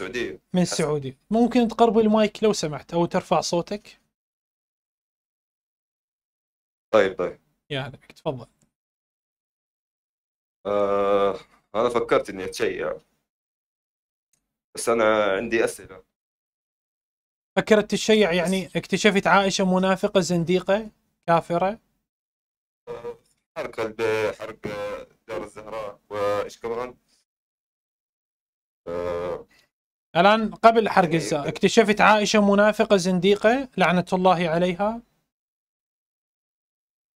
السعوديه من السعودي ممكن تقرب المايك لو سمحت او ترفع صوتك طيب طيب يا هلا بك تفضل آه انا فكرت اني اتشيع بس انا عندي اسئله فكرت تشيع يعني اكتشفت عائشه منافقه زنديقه كافره حرق البيع حرق دار الزهراء وايش كمان؟ آه. الآن قبل حرق إيه. الزاد اكتشفت عائشة منافقة زنديقة لعنة الله عليها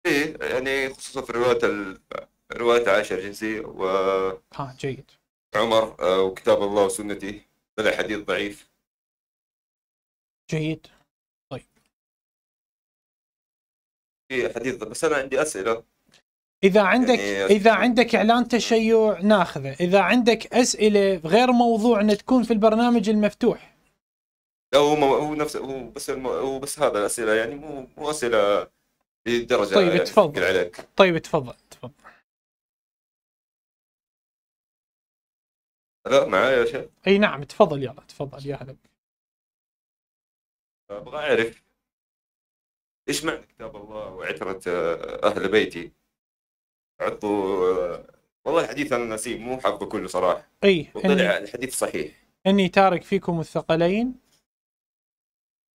ايه يعني خصوصا في رواية ال... رواية عائشة الجنسي و ها جيد عمر آه، وكتاب الله وسنتي طلع حديث ضعيف جيد طيب في إيه، حديث بس أنا عندي أسئلة اذا عندك يعني اذا عندك اعلان تشيع ناخذه اذا عندك اسئله غير موضوعنا تكون في البرنامج المفتوح لا هو هو نفس هو بس الم... هو بس هذا الاسئله يعني مو مو اسئله للدرجه طيب يعني تفضل عليك. طيب تفضل تفضل لا معايا يا شيخ اي نعم تفضل يلا تفضل يا هلا ابغى اعرف ايش معنى كتاب الله وعتره آه، اهل بيتي عطوا والله الحديث انا نسيه مو حظه كله صراحه اي وطلع إني... الحديث صحيح اني تارك فيكم الثقلين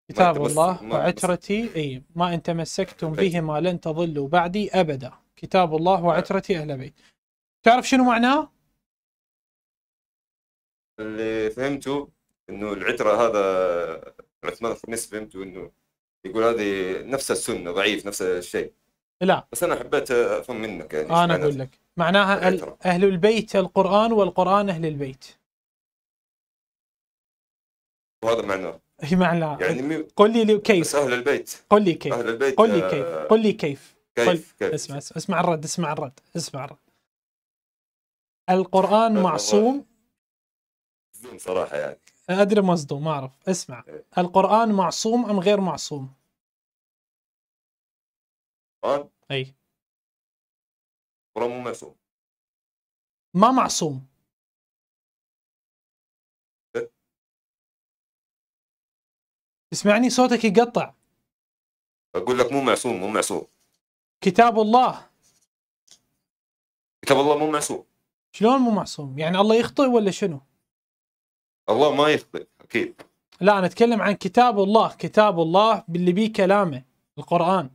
كتاب الله ما وعترتي اي ما ان تمسكتم طيب. بهما لن تضلوا بعدي ابدا كتاب الله وعترتي اهل بيت تعرف شنو معناه؟ اللي فهمته انه العتره هذا عثمان الخميس فهمته انه يقول هذه نفس السنه ضعيف نفس الشيء لا بس انا حبيت افهم منك يعني انا اقول لك معناها إيه، اهل البيت القران والقران اهل البيت وهذا معناه اي معناه يعني مي... قل لي كيف بس اهل البيت قل لي كيف اهل البيت قل لي آه، كيف قل لي كيف كيف, قل... كيف. اسمع اسمع الرد اسمع الرد اسمع الرد القران معصوم صراحه يعني ادري مصدوم ما اعرف اسمع إيه. القران معصوم ام غير معصوم الان اي ورا مو معصوم ما معصوم إيه. اسمعني صوتك يقطع اقول لك مو معصوم مو معصوم كتاب الله كتاب الله مو معصوم شلون مو معصوم يعني الله يخطئ ولا شنو الله ما يخطئ اكيد لا انا اتكلم عن كتاب الله كتاب الله باللي بيه كلامه القران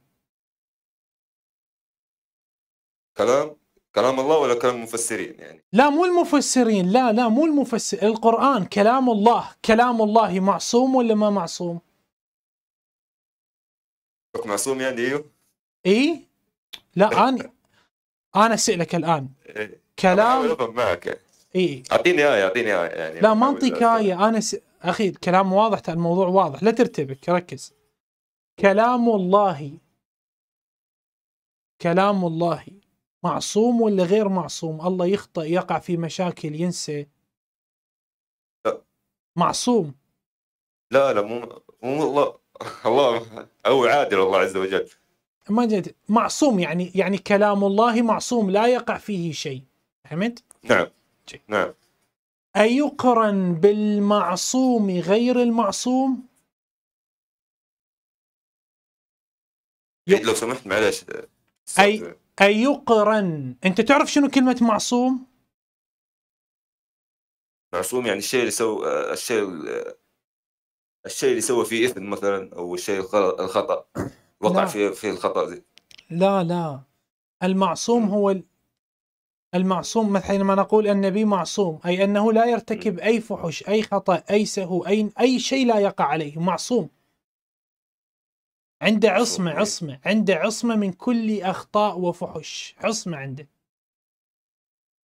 كلام كلام الله ولا كلام المفسرين يعني لا مو المفسرين لا لا مو المفسر القرآن كلام الله كلام الله معصوم ولا ما معصوم معصوم يعني ايوه اي لا إيه. انا انا اسالك الان إيه. كلام معك اي اعطيني ايه اعطيني ايه يعني لا ما انطيك ايه انا س... اخي الكلام واضح الموضوع واضح لا ترتبك ركز كلام الله كلام الله معصوم ولا غير معصوم الله يخطئ يقع في مشاكل ينسى لا معصوم لا لا مو مو الله الله هو عادل الله عز وجل ما جد معصوم يعني يعني كلام الله معصوم لا يقع فيه شيء فهمت؟ نعم جي. نعم أيقرن بالمعصوم غير المعصوم؟ إيه، لو سمحت معلش أي أيقرن أنت تعرف شنو كلمة معصوم؟ معصوم يعني الشيء اللي سو الشيء الشيء اللي سوى فيه إثم مثلا أو الشيء الخطأ وقع لا. فيه في الخطأ زي. لا لا المعصوم هو المعصوم المعصوم حينما نقول النبي معصوم أي أنه لا يرتكب أي فحش أي خطأ أي سهو أي أي شيء لا يقع عليه معصوم عنده عصمة عصمة عنده عصمة من كل أخطاء وفحش عصمة عنده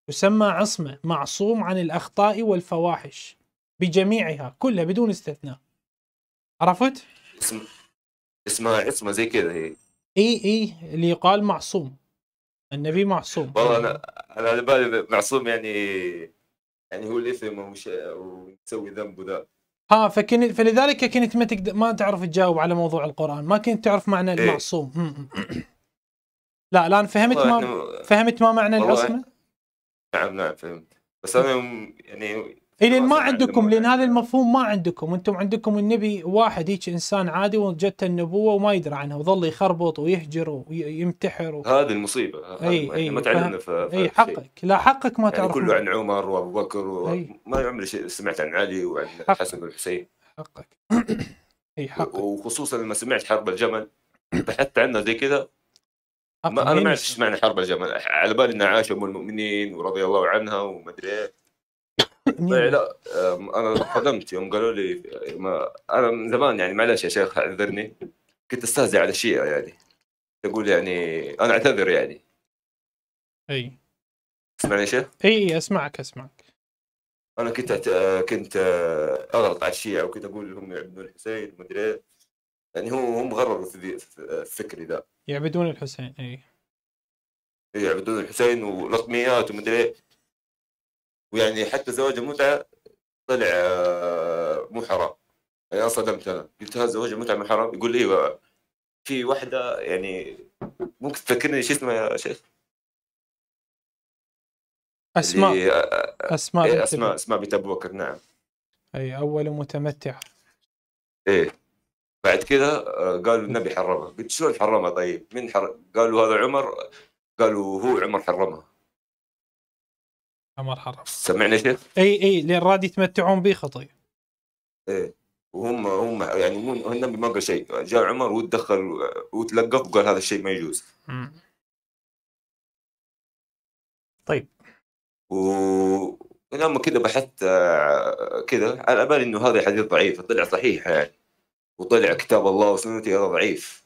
يسمى عصمة معصوم عن الأخطاء والفواحش بجميعها كلها بدون استثناء عرفت؟ اسم... اسمها عصمة زي كذا هي اي اي اللي يقال معصوم النبي معصوم والله انا انا على بالي معصوم يعني يعني هو الاثم ومش ويسوي ذنبه ذا ها فكنت فلذلك كنت ما تقدر ما تعرف تجاوب على موضوع القران ما كنت تعرف معنى إيه؟ المعصوم لا الان فهمت ما فهمت ما معنى العصمه نعم نعم فهمت بس انا يعني لان ما عندكم لان هذا المفهوم ما عندكم انتم عندكم النبي واحد هيك انسان عادي وجته النبوه وما يدري عنها وظل يخربط ويهجر ويمتحر و... هذه المصيبه اي اي ما تعلمنا ف... اي حقك لا حقك ما يعني تعرف كله عن عمر وابو بكر و... أي. ما عمري سمعت عن علي وعن الحسن والحسين حقك اي حقك وخصوصا لما سمعت حرب الجمل بحثت عنها زي كذا ما انا ما اعرف ايش معنى حرب الجمل على بالي انها عاشوا ام المؤمنين ورضي الله عنها وما ادري لا انا انصدمت يوم قالوا لي ما انا من زمان يعني معلش يا شيخ اعذرني كنت استهزئ على الشيعه يعني اقول يعني انا اعتذر يعني اي تسمعني يا شيخ؟ اي اسمعك اسمعك انا كنت أت... كنت اغلط على الشيعه وكنت اقول لهم يعبدون الحسين ومدري ايه يعني هو هم غرروا في فكري ذا يعبدون الحسين اي يعبدون الحسين ولطميات وما ايه ويعني حتى زواج المتعه طلع آه، مو حرام يعني انصدمت انا قلت هذا زواج المتعه مو حرام يقول لي ايوه في واحده يعني ممكن تفكرني شو اسمها يا شيخ اسماء آه، آه، اسماء إيه اسماء اسماء بنت ابو بكر نعم اي اول متمتعه ايه بعد كذا قالوا النبي حرمها قلت شلون حرمها طيب؟ من حر... قالوا هذا عمر قالوا هو عمر حرمها حمار حرام سمعنا شيخ؟ اي اي لان راد يتمتعون به خطي ايه وهم هم يعني مو النبي ما قال شيء جاء عمر وتدخل وتلقف وقال هذا الشيء ما يجوز مم. طيب و لما كذا بحثت آه، كذا على بالي انه هذا حديث ضعيف طلع صحيح يعني وطلع كتاب الله وسنتي هذا ضعيف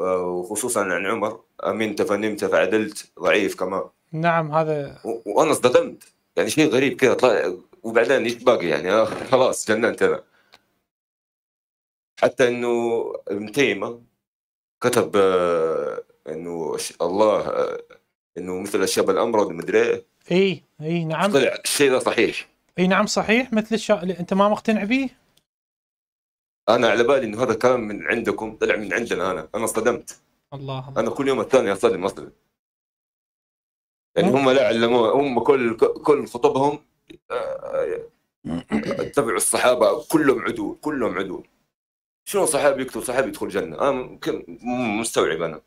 آه، وخصوصا عن عمر امنت فنمت فعدلت ضعيف كمان نعم هذا وانا اصطدمت يعني شيء غريب كذا طلع وبعدين ايش باقي يعني آه، خلاص جننت انا حتى انه ابن تيمه كتب آه، انه الله آه، انه مثل الشاب الامرد مدري إيه. اي اي نعم طلع الشيء ذا صحيح اي نعم صحيح مثل اللي انت ما مقتنع به؟ انا على بالي انه هذا كان من عندكم طلع من عندنا انا انا اصطدمت الله, الله انا كل يوم الثاني اصطدم اصطدم يعني هم لا علموه هم كل كل خطبهم آه، اتبعوا الصحابه كلهم عدو كلهم عدو شنو صحابي يكتب صحابي يدخل جنه انا مستوعب انا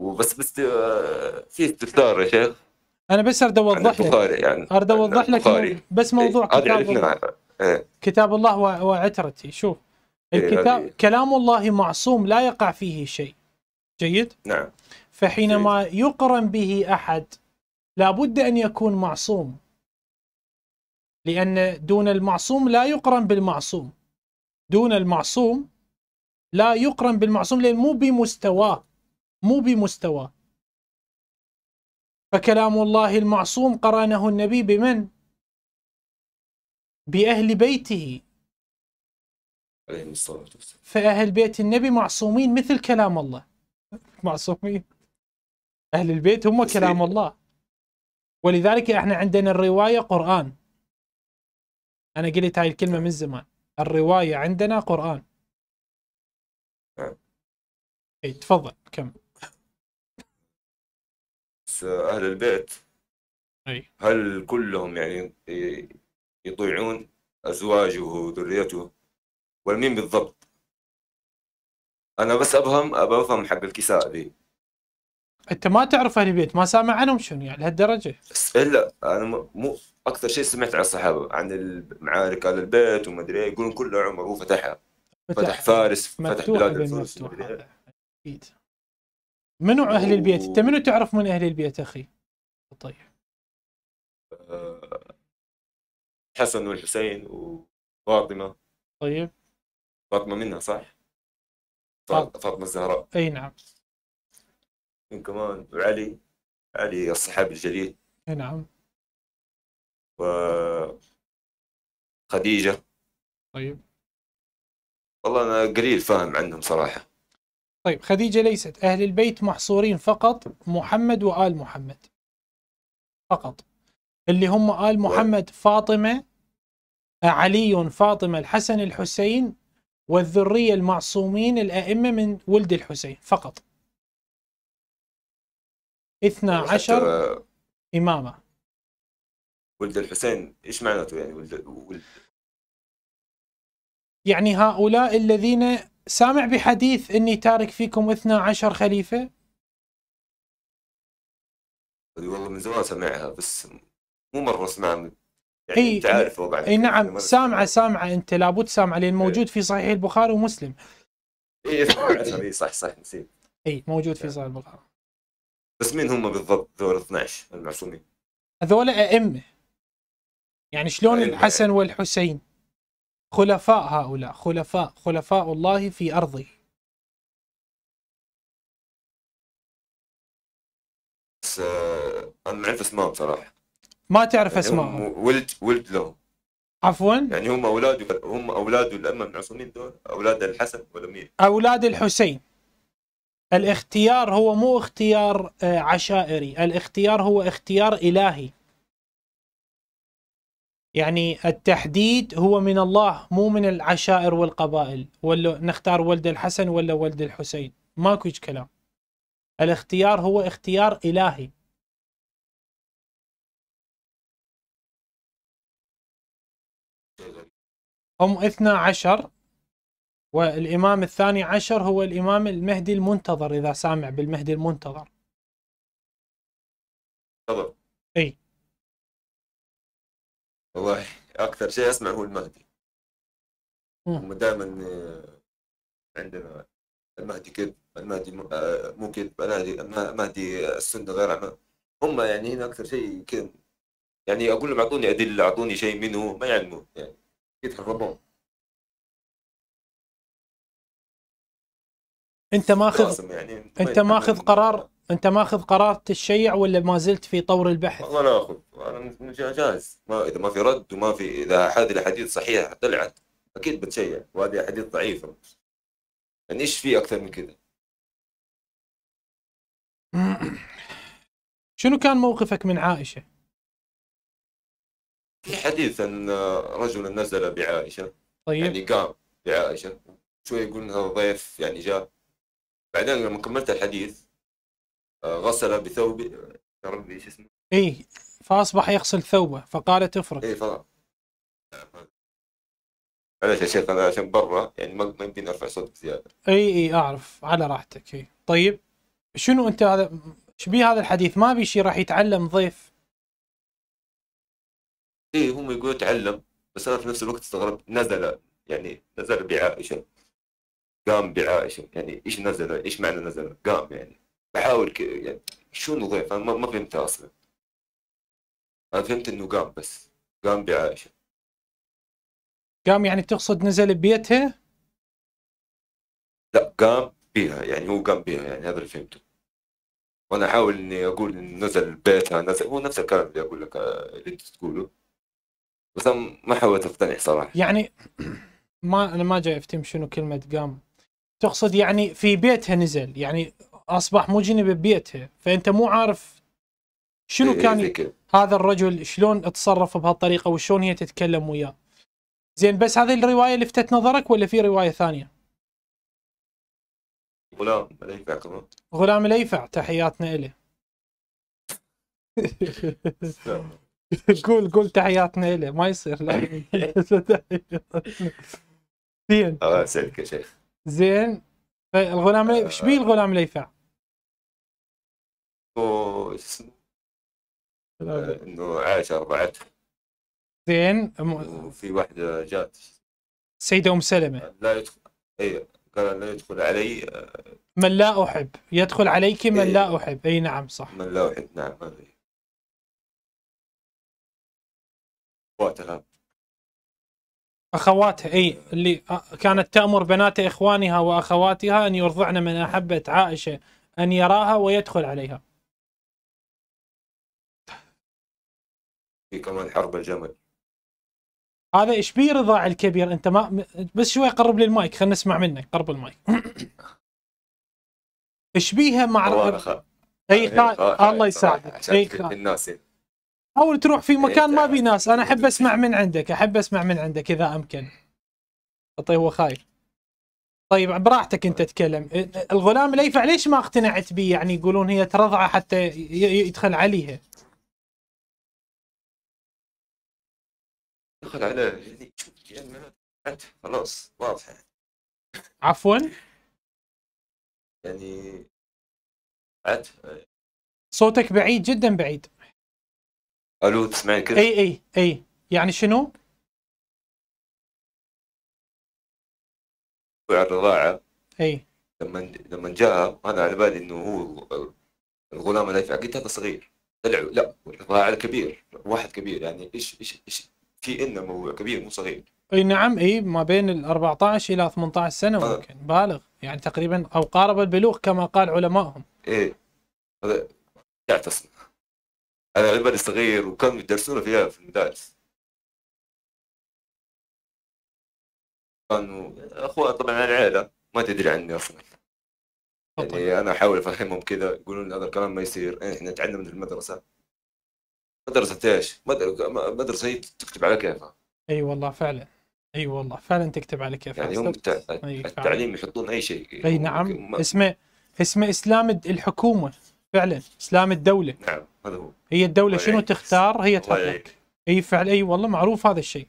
وبس بس آه، في استفسار يا شيخ انا بس ارد اوضح لك يعني ارد اوضح لك بس موضوع إيه، إيه. كتاب الله كتاب الله وعترتي شوف إيه، الكتاب كلام الله معصوم لا يقع فيه شيء جيد نعم فحينما يقرن به احد لابد ان يكون معصوم لان دون المعصوم لا يقرن بالمعصوم دون المعصوم لا يقرن بالمعصوم لان مو بمستواه مو بمستواه فكلام الله المعصوم قرانه النبي بمن باهل بيته فاهل بيت النبي معصومين مثل كلام الله معصومين أهل البيت هم كلام الله ولذلك احنا عندنا الرواية قرآن أنا قلت هاي الكلمة من زمان الرواية عندنا قرآن اي تفضل كم أهل البيت أي. هل كلهم يعني يطيعون أزواجه وذريته ولا مين بالضبط؟ أنا بس ابهم أبغى أفهم حق الكساء ذي انت ما تعرف اهل البيت ما سامع عنهم شنو يعني لهالدرجه لا انا مو اكثر شيء سمعت عن الصحابه عن المعارك على البيت وما ادري إيه، يقولون كله عمر هو فتحها فتح, فتح فارس فتح بلاد الفرس إيه. اكيد منو اهل البيت؟ انت منو تعرف من اهل البيت اخي؟ طيب أه، حسن والحسين وفاطمه طيب فاطمه منها صح؟ فاطمه الزهراء اي نعم كمان وعلي علي الصحابي الجليل نعم و خديجة طيب والله أنا قليل فاهم عنهم صراحة طيب خديجة ليست أهل البيت محصورين فقط محمد وآل محمد فقط اللي هم آل محمد فاطمة علي فاطمة الحسن الحسين والذرية المعصومين الأئمة من ولد الحسين فقط 12 آه، إمامة ولد الحسين إيش معناته يعني ولد, ولد يعني هؤلاء الذين سامع بحديث إني تارك فيكم 12 خليفة والله من زمان سامعها بس مو مرة اسمعها يعني اي انت عارف اي نعم يعني سامعه سامعه انت لابد سامعه لان موجود في صحيح البخاري ومسلم اي صح صح نسيت اي موجود في صحيح البخاري بس مين هم بالضبط ذول 12 المعصومين؟ هذول أئمة يعني شلون الحسن والحسين خلفاء هؤلاء خلفاء خلفاء الله في أرضه بس آه، أنا ما أعرف أسمائهم صراحة ما تعرف يعني أسمائهم ولد ولد لهم عفوا يعني هم أولاد هم أولاد الأئمة المعصومين دول أولاد الحسن ولا مين؟ أولاد الحسين الاختيار هو مو اختيار آه، عشائري الاختيار هو اختيار إلهي يعني التحديد هو من الله مو من العشائر والقبائل ولا نختار ولد الحسن ولا ولد الحسين ماكو كلام الاختيار هو اختيار إلهي هم اثنا عشر والإمام الثاني عشر هو الإمام المهدي المنتظر إذا سامع بالمهدي المنتظر طبعا. أي والله أكثر شيء أسمع هو المهدي هم دائما آه، عندنا المهدي كذب المهدي آه، مو كذب المهدي المهدي السنة غير عمام هم يعني هنا أكثر شيء كذب يعني أقول لهم أعطوني أدلة أعطوني شيء منه ما يعلمون يعني يتحرفون انت ماخذ يعني انت ماخذ قرار انت ماخذ قرار تشيع ولا ما زلت في طور البحث؟ والله انا اخذ انا جاهز ما اذا ما في رد وما في اذا هذه الاحاديث صحيحه طلعت اكيد بتشيع وهذه احاديث ضعيفه يعني ايش في اكثر من كذا؟ شنو كان موقفك من عائشه؟ في حديث ان رجل نزل بعائشه طيب يعني قام بعائشه شوي يقول انها ضيف يعني جاء بعدين لما كملت الحديث آه، غسل بثوب يا ربي شو اسمه اي فاصبح يغسل ثوبه فقالت افرك اي ف معلش يا شيخ انا عشان برا يعني ما يمكن ارفع صوتك زياده اي اي اعرف على راحتك اي طيب شنو انت هذا شبيه هذا الحديث ما بي شيء راح يتعلم ضيف اي هم يقولوا تعلم بس انا في نفس الوقت استغربت نزل يعني نزل بعائشه قام بعائشة يعني ايش نزل ايش معنى نزل قام يعني بحاول يعني شو نضيف انا ما, فهمت فهمتها اصلا انا فهمت انه قام بس قام بعائشه قام يعني تقصد نزل ببيتها؟ لا قام بها يعني هو قام بها يعني هذا اللي فهمته وانا احاول اني اقول نزل بيتها نزل هو نفس الكلام اللي اقول لك اللي انت تقوله بس انا ما حاولت اقتنع صراحه يعني ما انا ما جاي افتهم شنو كلمه قام تقصد يعني في بيتها نزل يعني اصبح مجنب ببيتها فانت مو عارف شنو إيه، كان هذا الرجل شلون اتصرف بهالطريقه وشلون هي تتكلم وياه زين بس هذه الروايه لفتت نظرك ولا في روايه ثانيه غلام الايفع كمان غلام الايفع تحياتنا له قول قول تحياتنا له ما يصير لا زين الله يسعدك يا شيخ زين طيب، الغلام ايش آه. بيه الغلام ليفع؟ آه، انه عاش اربعته زين وفي واحده جات سيدة ام سلمة آه، لا يدخل اي قال لا يدخل علي من لا احب يدخل عليك من إيه. لا احب اي نعم صح من لا احب نعم قاتلها أخواتها أي اللي آه، كانت تأمر بنات إخوانها وأخواتها أن يرضعن من أحبت عائشة أن يراها ويدخل عليها في كمان حرب الجمل هذا ايش بيه رضاع الكبير انت ما بس شوي قرب لي المايك خلينا نسمع منك قرب المايك ايش بيها مع اي خ... آه، آه، الله يساعدك اي خ... الناس حاول تروح في مكان ما إيه، في ناس انا احب اسمع من عندك احب اسمع من عندك اذا امكن طيب هو خايف طيب براحتك انت تتكلم الغلام ليفع ليش ما اقتنعت بي يعني يقولون هي ترضعه حتى يدخل عليها دخل على خلاص واضحه عفوا يعني صوتك بعيد جدا بعيد الو تسمعني كده اي اي اي يعني شنو؟ الرضاعه اي لما لما جاء انا على بالي انه هو الغلام اللي قلت هذا صغير طلع لا الرضاعه كبير واحد كبير يعني ايش ايش ايش في انه موضوع كبير مو صغير اي نعم اي ما بين ال 14 الى 18 سنه آه. ممكن آه. بالغ يعني تقريبا او قارب البلوغ كما قال علمائهم ايه هذا تعتصم انا لما صغير وكانوا يدرسونا فيها في المدارس كانوا اخوة طبعا العائله ما تدري عني اصلا يعني انا احاول افهمهم كذا يقولون هذا الكلام ما يصير إيه، احنا نتعلم من المدرسه مدرسه ايش؟ مدرسه هي تكتب على كيفها اي أيوة والله فعلا اي أيوة والله فعلا تكتب على كيفها يعني هم التعليم يحطون اي شيء اي نعم اسمه اسمه اسلام الحكومه فعلا اسلام الدوله نعم هذا هو هي الدوله شنو تختار هي تحرك اي فعل اي والله معروف هذا الشيء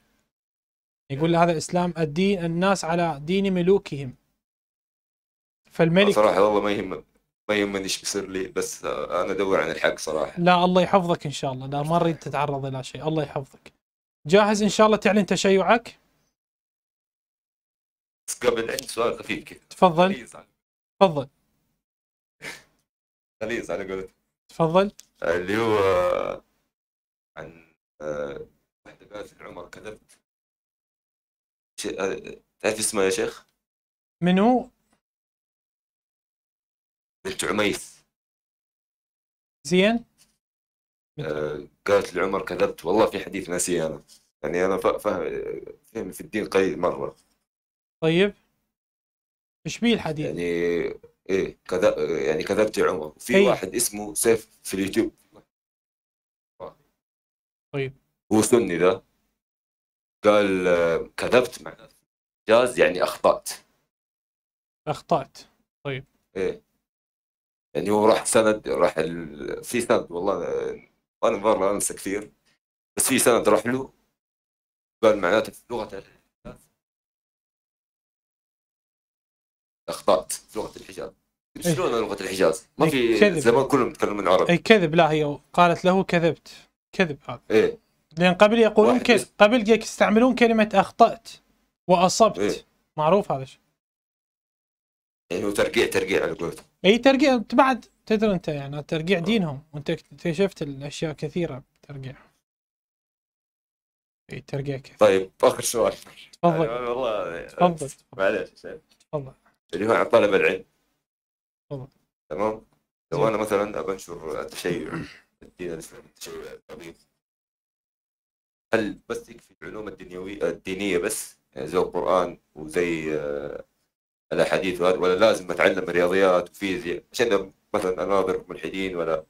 يقول هذا اسلام الدين الناس على دين ملوكهم فالملك صراحه والله ما يهم ما يهمني ايش بيصير لي بس انا ادور عن الحق صراحه لا الله يحفظك ان شاء الله لا ما اريد تتعرض الى شيء الله يحفظك جاهز ان شاء الله تعلن تشيعك بس قبل عندي سؤال خفيف تفضل تفضل غليظ على قولتك تفضل اللي هو عن آه، واحدة قالت العمر كذبت آه، تعرف اسمها يا شيخ؟ منو؟ بنت عميس زين آه، قالت لعمر كذبت والله في حديث ناسي انا يعني انا فاهم فهم في الدين قليل مره طيب ايش بيه الحديث؟ يعني ايه كذا يعني كذبت يا عمر في أيه. واحد اسمه سيف في اليوتيوب طيب هو سني ذا قال كذبت معناته جاز يعني اخطات اخطات طيب ايه يعني هو راح سند راح ال... في سند والله انا مره انسى كثير بس في سند راح له قال معناته في لغه اخطات في لغه الحجاز إيه. شلون لغه الحجاز؟ ما إيه، في زمان كلهم يتكلمون عربي اي كذب لا هي قالت له كذبت كذب هذا ايه لان قبل يقولون كذب قبل يستعملون كلمه اخطات واصبت إيه؟ معروف هذا الشيء يعني هو ترقيع ترقيع على قولتهم اي ترقيع انت بعد تدري انت يعني الترقيع آه. دينهم وانت اكتشفت الاشياء كثيره بالترقيع اي ترقيع كثير طيب اخر سؤال تفضل آه، والله تفضل معليش تفضل اللي هو على طلب العلم تمام لو انا مثلا ابى انشر التشيع الدين الاسلامي التشيع العظيم هل بس يكفي العلوم الدنيوية الدينية بس يعني زي القرآن وزي آه، الأحاديث وهذا ولا لازم أتعلم رياضيات وفيزياء عشان مثلا أناظر ملحدين ولا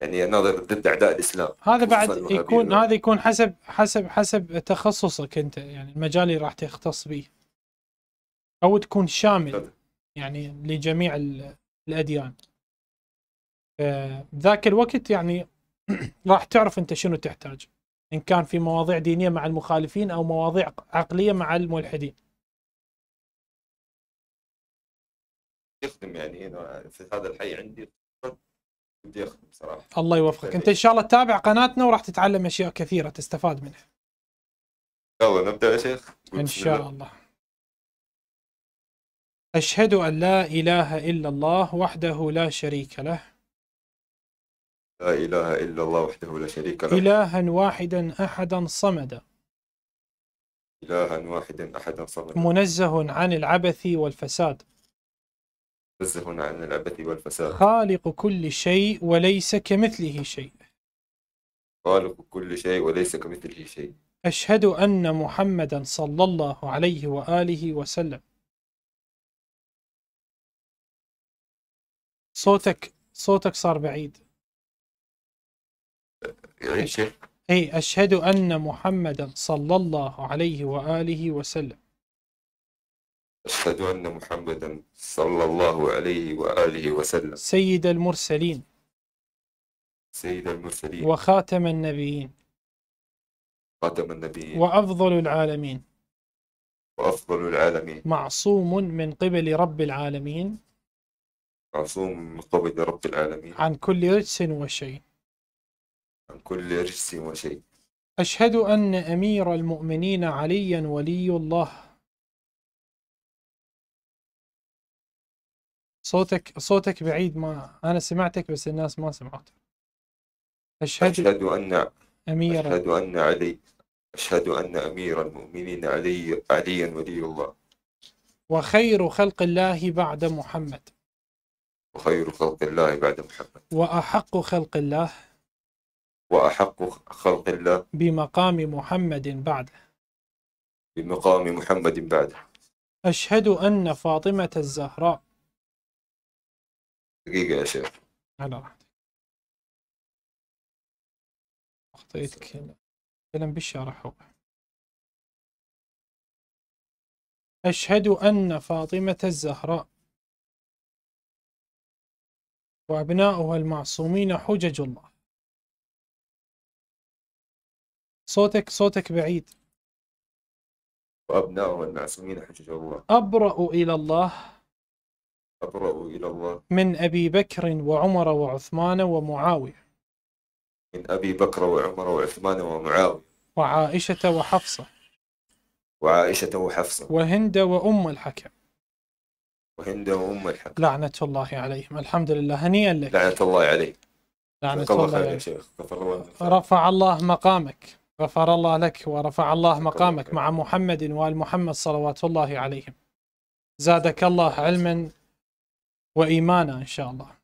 يعني أناظر ضد أعداء الإسلام هذا بعد يكون هذا يكون حسب حسب حسب تخصصك أنت يعني المجال اللي راح تختص به او تكون شامل يعني لجميع الاديان ذاك الوقت يعني راح تعرف انت شنو تحتاج ان كان في مواضيع دينيه مع المخالفين او مواضيع عقليه مع الملحدين يخدم يعني هنا في هذا الحي عندي بدي اخدم صراحه الله يوفقك انت يعني ان شاء الله تتابع قناتنا وراح تتعلم اشياء كثيره تستفاد منها يلا نبدا يا شيخ ان شاء الله أشهد أن لا إله إلا الله وحده لا شريك له لا إله إلا الله وحده لا شريك له إلها واحدا أحدا صمدا إلها واحدا أحدا صمدا منزه عن العبث والفساد منزه عن العبث والفساد خالق كل شيء وليس كمثله شيء خالق كل شيء وليس كمثله شيء أشهد أن محمدا صلى الله عليه وآله وسلم صوتك صوتك صار بعيد يعني شيخ اي اشهد ان محمدا صلى الله عليه واله وسلم اشهد ان محمدا صلى الله عليه واله وسلم سيد المرسلين سيد المرسلين وخاتم النبيين خاتم النبيين وافضل العالمين وافضل العالمين معصوم من قبل رب العالمين معصوم من قبل رب العالمين عن كل رجس وشيء عن كل رجس وشيء أشهد أن أمير المؤمنين عليا ولي الله صوتك صوتك بعيد ما أنا سمعتك بس الناس ما سمعت أشهد أشهد أن أمير أشهد أن علي أشهد أن أمير المؤمنين علي عليا ولي الله وخير خلق الله بعد محمد وخير خلق الله بعد محمد وأحق خلق الله وأحق خلق الله بمقام محمد بعده بمقام محمد بعده أشهد أن فاطمة الزهراء دقيقة يا شيخ على راحتك أخطيتك كلام بالشرح هو أشهد أن فاطمة الزهراء وأبناؤها المعصومين حجج الله صوتك صوتك بعيد وأبناؤها المعصومين حجج الله أبرأ إلى الله أبرأ إلى الله من أبي بكر وعمر وعثمان ومعاوية من أبي بكر وعمر وعثمان ومعاوية وعائشة وحفصة وعائشة وحفصة وهند وأم الحكم وهند وام الحق لعنة الله عليهم الحمد لله هنيئا لك لعنة الله عليك لعنة الله عليك شيخ غفر الله رفع الله مقامك غفر الله لك ورفع الله مقامك مع محمد وآل محمد صلوات الله عليهم زادك الله علما وإيمانا إن شاء الله